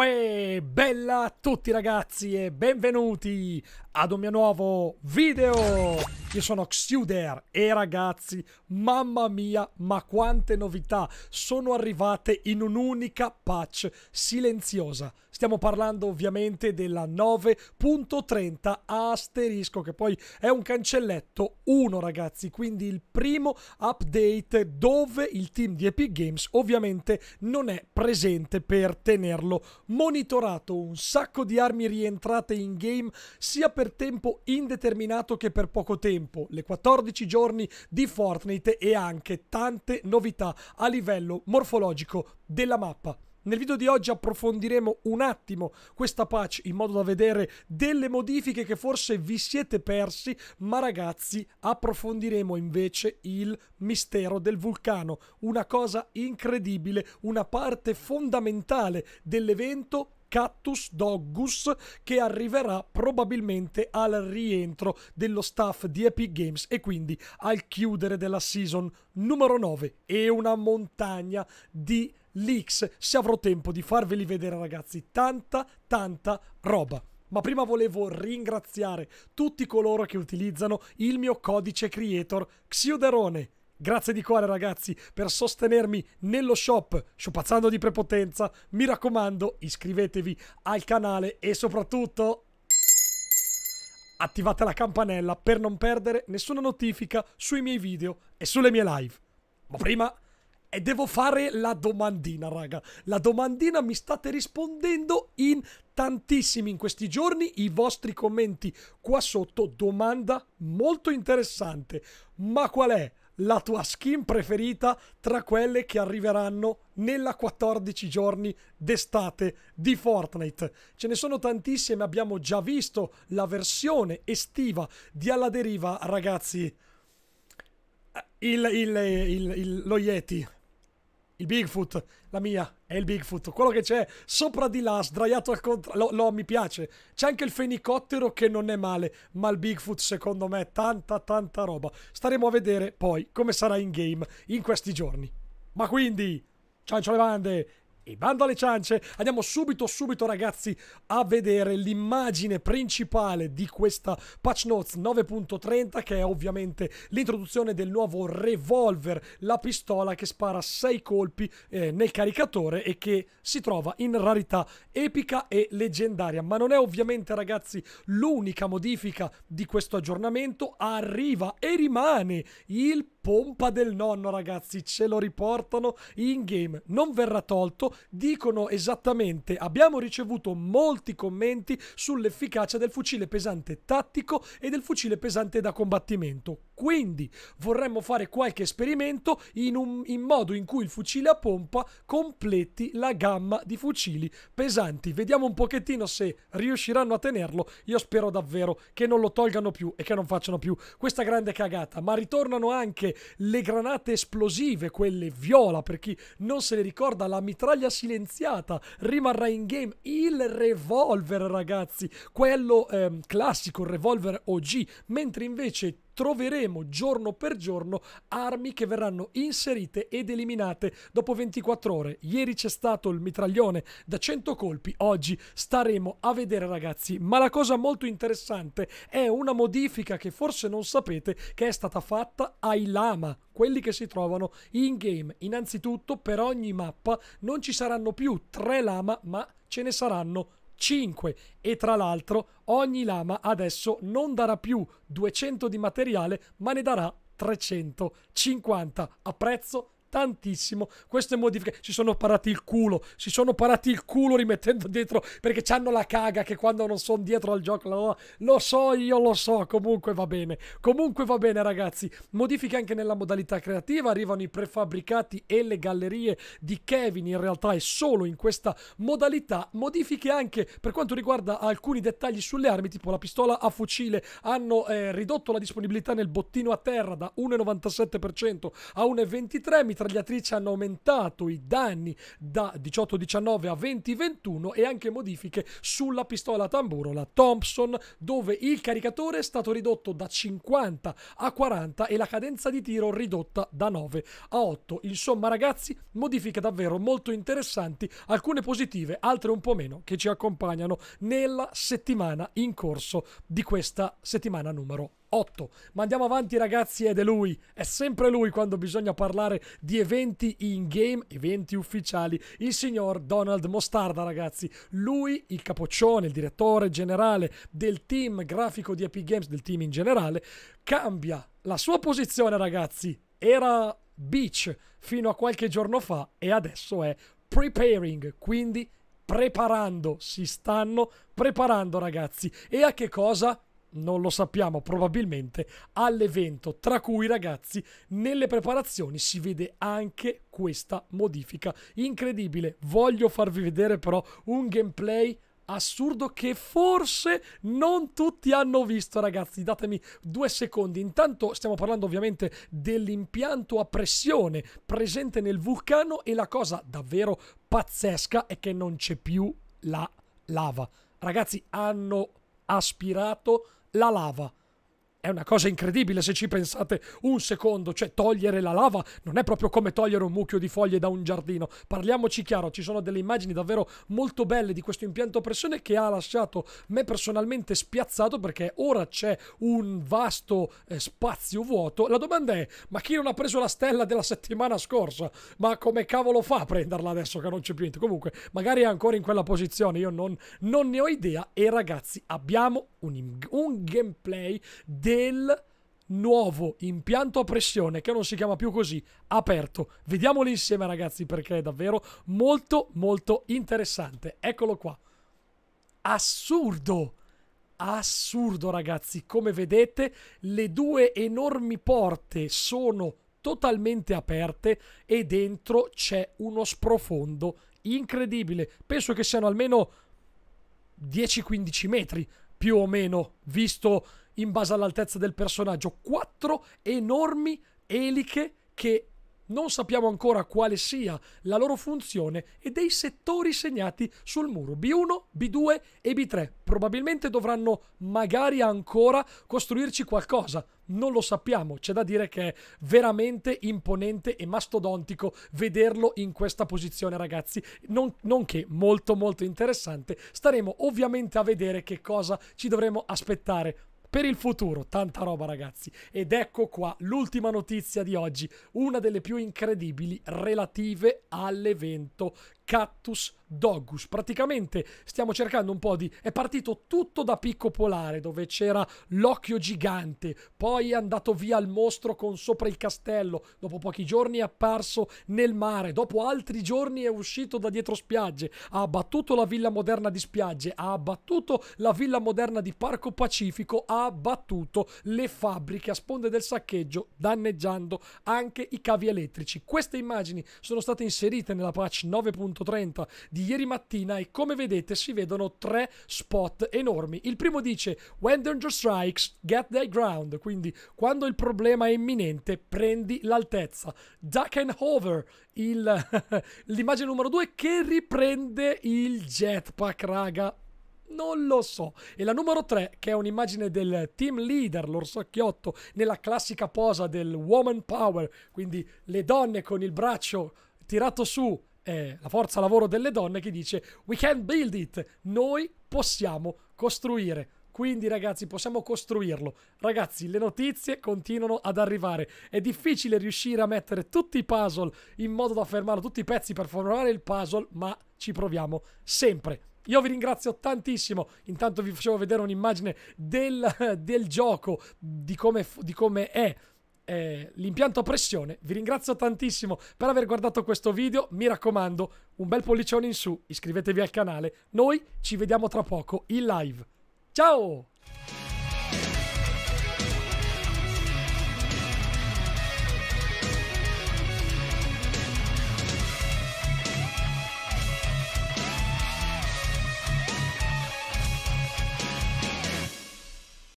Uè, bella a tutti ragazzi e benvenuti ad un mio nuovo video! Io sono Xuder e ragazzi, mamma mia, ma quante novità sono arrivate in un'unica patch silenziosa. Stiamo parlando ovviamente della 9.30 asterisco, che poi è un cancelletto 1 ragazzi, quindi il primo update dove il team di Epic Games ovviamente non è presente per tenerlo monitorato un sacco di armi rientrate in game sia per tempo indeterminato che per poco tempo, le 14 giorni di Fortnite e anche tante novità a livello morfologico della mappa. Nel video di oggi approfondiremo un attimo questa patch in modo da vedere delle modifiche che forse vi siete persi, ma ragazzi approfondiremo invece il mistero del vulcano, una cosa incredibile, una parte fondamentale dell'evento Cactus Doggus che arriverà probabilmente al rientro dello staff di Epic Games e quindi al chiudere della season numero 9 e una montagna di leaks, se avrò tempo di farveli vedere ragazzi, tanta tanta roba. Ma prima volevo ringraziare tutti coloro che utilizzano il mio codice creator Xiuderone. Grazie di cuore ragazzi per sostenermi nello shop, sciupazzando di prepotenza. Mi raccomando, iscrivetevi al canale e soprattutto attivate la campanella per non perdere nessuna notifica sui miei video e sulle mie live. Ma prima e devo fare la domandina, raga. La domandina mi state rispondendo in tantissimi in questi giorni. I vostri commenti qua sotto. Domanda molto interessante. Ma qual è la tua skin preferita tra quelle che arriveranno nella 14 giorni d'estate di Fortnite. Ce ne sono tantissime, abbiamo già visto la versione estiva di Alla Deriva, ragazzi. Eh, il, il, il, lo Yeti il Bigfoot, la mia, è il Bigfoot, quello che c'è sopra di là, sdraiato al contrario, lo, lo, mi piace, c'è anche il fenicottero che non è male, ma il Bigfoot secondo me è tanta tanta roba, staremo a vedere poi come sarà in game in questi giorni. Ma quindi, ciao le bande, e bando alle ciance, andiamo subito, subito ragazzi a vedere l'immagine principale di questa patch notes 9.30 che è ovviamente l'introduzione del nuovo revolver, la pistola che spara 6 colpi eh, nel caricatore e che si trova in rarità epica e leggendaria. Ma non è ovviamente ragazzi l'unica modifica di questo aggiornamento, arriva e rimane il pompa del nonno, ragazzi. Ce lo riportano in game. Non verrà tolto. Dicono esattamente: abbiamo ricevuto molti commenti sull'efficacia del fucile pesante tattico e del fucile pesante da combattimento. Quindi vorremmo fare qualche esperimento in, un, in modo in cui il fucile a pompa completi la gamma di fucili pesanti. Vediamo un pochettino se riusciranno a tenerlo. Io spero davvero che non lo tolgano più e che non facciano più questa grande cagata. Ma ritornano anche le granate esplosive, quelle viola, per chi non se le ricorda, la mitraglia silenziata rimarrà in game. Il revolver, ragazzi, quello ehm, classico, il revolver OG, mentre invece troveremo giorno per giorno armi che verranno inserite ed eliminate dopo 24 ore. Ieri c'è stato il mitraglione da 100 colpi, oggi staremo a vedere ragazzi, ma la cosa molto interessante è una modifica che forse non sapete che è stata fatta ai lama, quelli che si trovano in game. Innanzitutto per ogni mappa non ci saranno più tre lama, ma ce ne saranno 5 e tra l'altro ogni lama adesso non darà più 200 di materiale ma ne darà 350 a prezzo tantissimo queste modifiche si sono parati il culo si sono parati il culo rimettendo dietro perché hanno la caga che quando non sono dietro al gioco lo, lo, so io lo so comunque va bene comunque va bene ragazzi modifiche anche nella modalità creativa arrivano i prefabbricati e le gallerie di Kevin in realtà è solo in questa modalità modifiche anche per quanto riguarda alcuni dettagli sulle armi tipo la pistola a fucile hanno eh, ridotto la disponibilità nel bottino a terra da 1,97% a 1,23 mi mitragliatrici hanno aumentato i danni da 18-19 a 20-21 e anche modifiche sulla pistola tamburo, la Thompson, dove il caricatore è stato ridotto da 50 a 40 e la cadenza di tiro ridotta da 9 a 8. Insomma ragazzi, modifiche davvero molto interessanti, alcune positive, altre un po' meno, che ci accompagnano nella settimana in corso di questa settimana numero 8. Ma andiamo avanti ragazzi ed è lui, è sempre lui quando bisogna parlare di eventi in game, eventi ufficiali, il signor Donald Mostarda ragazzi. Lui, il capoccione, il direttore generale del team grafico di Epic Games, del team in generale, cambia la sua posizione ragazzi. Era Beach fino a qualche giorno fa e adesso è preparing, quindi preparando, si stanno preparando ragazzi. E a che cosa? non lo sappiamo, probabilmente all'evento, tra cui ragazzi nelle preparazioni si vede anche questa modifica incredibile. Voglio farvi vedere però un gameplay assurdo che forse non tutti hanno visto ragazzi datemi due secondi intanto stiamo parlando ovviamente dell'impianto a pressione presente nel vulcano e la cosa davvero pazzesca è che non c'è più la lava ragazzi hanno aspirato la lava. È una cosa incredibile se ci pensate un secondo, cioè togliere la lava non è proprio come togliere un mucchio di foglie da un giardino. Parliamoci chiaro, ci sono delle immagini davvero molto belle di questo impianto a pressione che ha lasciato me personalmente spiazzato perché ora c'è un vasto eh, spazio vuoto. La domanda è, ma chi non ha preso la stella della settimana scorsa? Ma come cavolo fa a prenderla adesso che non c'è più niente? Comunque, magari è ancora in quella posizione, io non, non ne ho idea e ragazzi abbiamo un, un gameplay del nuovo impianto a pressione che non si chiama più così, aperto. Vediamolo insieme ragazzi perché è davvero molto molto interessante. Eccolo qua. Assurdo! Assurdo ragazzi, come vedete le due enormi porte sono totalmente aperte e dentro c'è uno sprofondo incredibile. Penso che siano almeno 10-15 metri più o meno, visto in base all'altezza del personaggio, quattro enormi eliche che non sappiamo ancora quale sia la loro funzione e dei settori segnati sul muro B1, B2 e B3. Probabilmente dovranno magari ancora costruirci qualcosa, non lo sappiamo, c'è da dire che è veramente imponente e mastodontico vederlo in questa posizione ragazzi, non, nonché molto molto interessante, staremo ovviamente a vedere che cosa ci dovremo aspettare per il futuro, tanta roba ragazzi. Ed ecco qua l'ultima notizia di oggi, una delle più incredibili relative all'evento Cactus Dogus. Praticamente stiamo cercando un po' di... è partito tutto da Picco Polare, dove c'era l'occhio gigante, poi è andato via il mostro con sopra il castello, dopo pochi giorni è apparso nel mare, dopo altri giorni è uscito da dietro spiagge, ha abbattuto la villa moderna di spiagge, ha abbattuto la villa moderna di Parco Pacifico, ha abbattuto le fabbriche a sponde del saccheggio, danneggiando anche i cavi elettrici. Queste immagini sono state inserite nella patch 9.1 8.30 di ieri mattina e come vedete si vedono tre spot enormi. Il primo dice When danger strikes, get the ground, quindi quando il problema è imminente prendi l'altezza. Duck and hover, l'immagine numero due che riprende il jetpack, raga. Non lo so. E la numero 3, che è un'immagine del team leader, l'orsacchiotto, nella classica posa del woman power, quindi le donne con il braccio tirato su eh, la forza lavoro delle donne che dice We can build it, noi possiamo costruire. Quindi ragazzi possiamo costruirlo. Ragazzi le notizie continuano ad arrivare. È difficile riuscire a mettere tutti i puzzle in modo da fermarlo, tutti i pezzi per formare il puzzle, ma ci proviamo sempre. Io vi ringrazio tantissimo, intanto vi facevo vedere un'immagine del, del gioco, di come, di come è eh, l'impianto a pressione. Vi ringrazio tantissimo per aver guardato questo video. Mi raccomando, un bel pollicione in su, iscrivetevi al canale. Noi ci vediamo tra poco in live. Ciao!